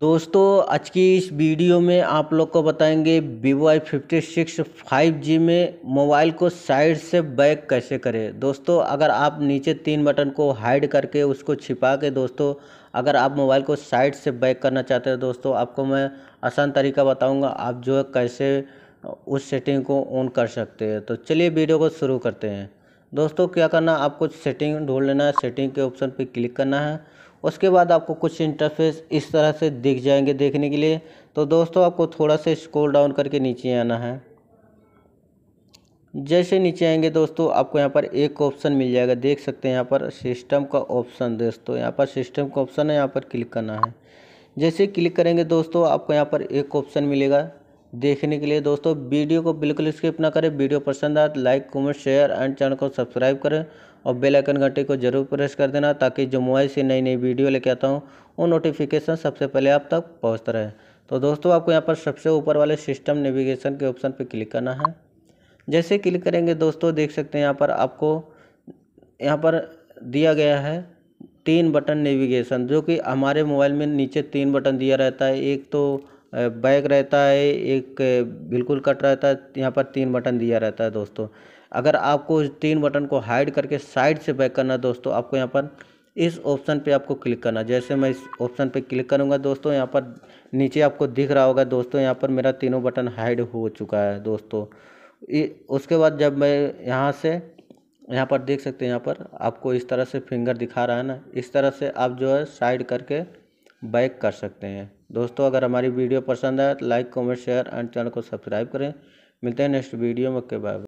दोस्तों आज की इस वीडियो में आप लोग को बताएंगे Vivo I fifty six five G में मोबाइल को साइड से बैक कैसे करें दोस्तों अगर आप नीचे तीन बटन को हाइड करके उसको छिपा के दोस्तों अगर आप मोबाइल को साइड से बैक करना चाहते हैं दोस्तों आपको मैं आसान तरीका बताऊंगा आप जो है कैसे उस सेटिंग को ऑन कर सकते हैं तो चलिए वीडियो को शुरू करते हैं दोस्तों क्या करना आपको सेटिंग ढूंढ लेना है सेटिंग के ऑप्शन पर क्लिक करना है उसके बाद आपको कुछ इंटरफेस इस तरह से दिख जाएंगे देखने के लिए तो दोस्तों आपको थोड़ा सा स्क्रॉल डाउन करके नीचे आना है जैसे नीचे आएंगे दोस्तों आपको यहाँ पर एक ऑप्शन मिल जाएगा देख सकते हैं यहाँ पर सिस्टम का ऑप्शन दोस्तों यहाँ पर सिस्टम का ऑप्शन है यहाँ पर क्लिक करना है जैसे क्लिक करेंगे दोस्तों आपको यहाँ पर एक ऑप्शन मिलेगा देखने के लिए दोस्तों वीडियो को बिल्कुल स्किप ना करें वीडियो पसंद आए तो like comment share and channel को सब्सक्राइब करें और बेल आइकन घंटे को जरूर प्रेस कर देना ताकि जो मोबाइल से नई नई वीडियो लेके आता हूँ वो नोटिफिकेशन सबसे पहले आप तक पहुँचता रहे तो दोस्तों आपको यहाँ पर सबसे ऊपर वाले सिस्टम नेविगेशन के ऑप्शन पर क्लिक करना है जैसे क्लिक करेंगे दोस्तों देख सकते हैं यहाँ पर आपको यहाँ पर दिया गया है तीन बटन नेविगेशन जो कि हमारे मोबाइल में नीचे तीन बटन दिया रहता है एक तो बैक रहता है एक बिल्कुल कट रहता है यहाँ पर तीन बटन दिया रहता है दोस्तों अगर आपको तीन बटन को हाइड करके साइड से बैक करना दोस्तों आपको यहाँ पर इस ऑप्शन पे आपको क्लिक करना जैसे मैं इस ऑप्शन पे क्लिक करूँगा दोस्तों यहाँ पर नीचे आपको दिख रहा होगा दोस्तों यहाँ पर मेरा तीनों बटन हाइड हो चुका है दोस्तों उसके बाद जब मैं यहाँ से यहाँ पर देख सकते हैं यहाँ पर आपको इस तरह से फिंगर दिखा रहा है ना इस तरह से आप जो है साइड करके बैक कर सकते हैं दोस्तों अगर हमारी वीडियो पसंद आए तो like comment share and channel को सब्सक्राइब करें मिलते हैं नेक्स्ट वीडियो में के बाय